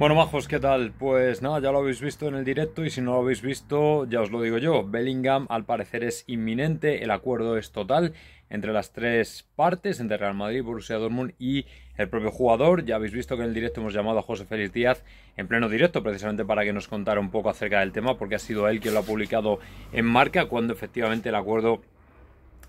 Bueno, majos, ¿qué tal? Pues nada, ya lo habéis visto en el directo y si no lo habéis visto, ya os lo digo yo. Bellingham al parecer es inminente, el acuerdo es total entre las tres partes, entre Real Madrid, Borussia Dortmund y el propio jugador. Ya habéis visto que en el directo hemos llamado a José Félix Díaz en pleno directo, precisamente para que nos contara un poco acerca del tema, porque ha sido él quien lo ha publicado en marca cuando efectivamente el acuerdo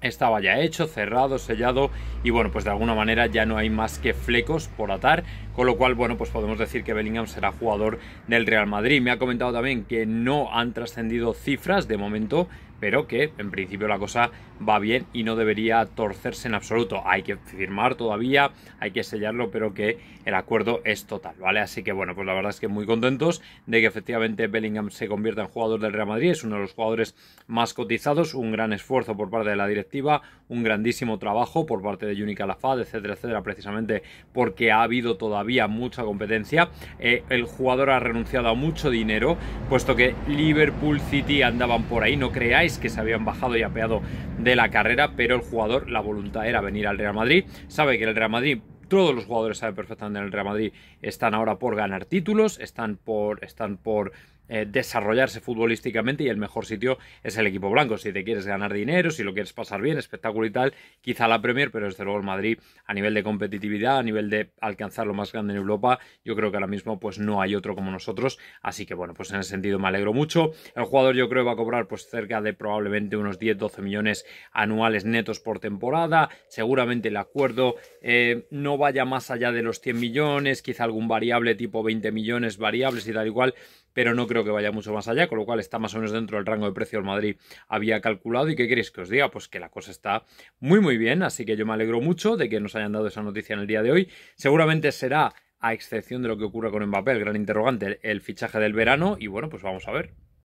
estaba ya hecho, cerrado, sellado y bueno, pues de alguna manera ya no hay más que flecos por atar, con lo cual, bueno, pues podemos decir que Bellingham será jugador del Real Madrid. Me ha comentado también que no han trascendido cifras de momento pero que en principio la cosa va bien y no debería torcerse en absoluto. Hay que firmar todavía, hay que sellarlo, pero que el acuerdo es total, ¿vale? Así que bueno, pues la verdad es que muy contentos de que efectivamente Bellingham se convierta en jugador del Real Madrid, es uno de los jugadores más cotizados, un gran esfuerzo por parte de la directiva, un grandísimo trabajo por parte de Juni Calafad, etcétera, etcétera, precisamente porque ha habido todavía mucha competencia. Eh, el jugador ha renunciado a mucho dinero, puesto que Liverpool City andaban por ahí, no creáis que se habían bajado y apeado de la carrera, pero el jugador, la voluntad era venir al Real Madrid, sabe que el Real Madrid todos los jugadores saben perfectamente en el Real Madrid están ahora por ganar títulos, están por, están por eh, desarrollarse futbolísticamente y el mejor sitio es el equipo blanco. Si te quieres ganar dinero, si lo quieres pasar bien, espectáculo y tal, quizá la Premier, pero desde luego el Madrid a nivel de competitividad, a nivel de alcanzar lo más grande en Europa, yo creo que ahora mismo pues no hay otro como nosotros. Así que bueno, pues en ese sentido me alegro mucho. El jugador yo creo va a cobrar pues cerca de probablemente unos 10-12 millones anuales netos por temporada. Seguramente el acuerdo eh, no vaya más allá de los 100 millones, quizá algún variable tipo 20 millones variables y tal igual pero no creo que vaya mucho más allá, con lo cual está más o menos dentro del rango de precio del Madrid había calculado. ¿Y qué queréis que os diga? Pues que la cosa está muy muy bien, así que yo me alegro mucho de que nos hayan dado esa noticia en el día de hoy. Seguramente será, a excepción de lo que ocurra con Mbappé, el gran interrogante, el fichaje del verano y bueno, pues vamos a ver.